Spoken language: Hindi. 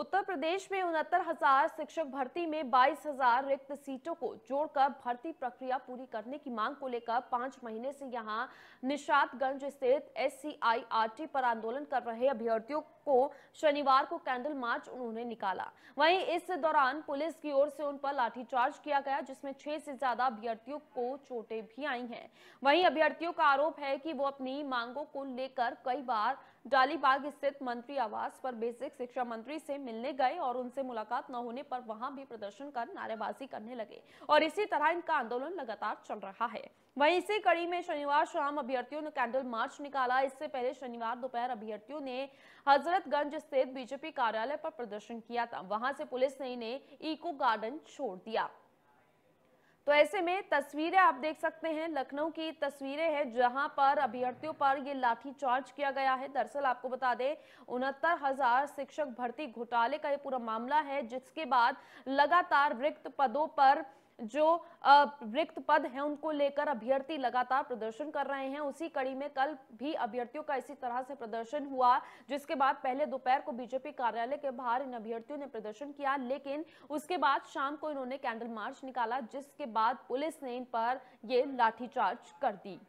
उत्तर प्रदेश में उनहत्तर हजार शिक्षक भर्ती में बाईस हजार रिक्त सीटों को जोड़कर भर्ती प्रक्रिया पूरी करने की मांग को लेकर पांच महीने से यहां निषादगंज स्थित एस पर आंदोलन कर रहे अभ्यर्थियों को शनिवार को कैंडल मार्च उन्होंने निकाला वहीं इस दौरान पुलिस की ओर से उन पर लाठीचार्ज किया गया जिसमें छह से ज्यादा अभ्यर्थियों को चोटें भी आई हैं वहीं अभ्यर्थियों का आरोप है कि वो अपनी मांगों को लेकर कई बार डालीबाग स्थित मंत्री आवास पर बेसिक शिक्षा मंत्री से मिलने गए और उनसे मुलाकात न होने पर वहां भी प्रदर्शन कर नारेबाजी करने लगे और इसी तरह इनका आंदोलन लगातार चल रहा है वहीं इसी कड़ी में शनिवार शाम अभ्यर्थियों ने कैंडल मार्च निकाला इससे पहले शनिवार दोपहर अभ्यर्थियों ने हजरतगंज स्थित बीजेपी कार्यालय पर प्रदर्शन किया था वहां से पुलिस ने इन्हें इको गार्डन छोड़ दिया तो ऐसे में तस्वीरें आप देख सकते हैं लखनऊ की तस्वीरें हैं जहां पर अभ्यर्थियों पर ये लाठी चार्ज किया गया है दरअसल आपको बता दें उनहत्तर हजार शिक्षक भर्ती घोटाले का ये पूरा मामला है जिसके बाद लगातार रिक्त पदों पर जो रिक्त पद हैं उनको लेकर अभ्यर्थी लगातार प्रदर्शन कर रहे हैं उसी कड़ी में कल भी अभ्यर्थियों का इसी तरह से प्रदर्शन हुआ जिसके बाद पहले दोपहर को बीजेपी कार्यालय के बाहर इन अभ्यर्थियों ने प्रदर्शन किया लेकिन उसके बाद शाम को इन्होंने कैंडल मार्च निकाला जिसके बाद पुलिस ने इन पर ये लाठीचार्ज कर दी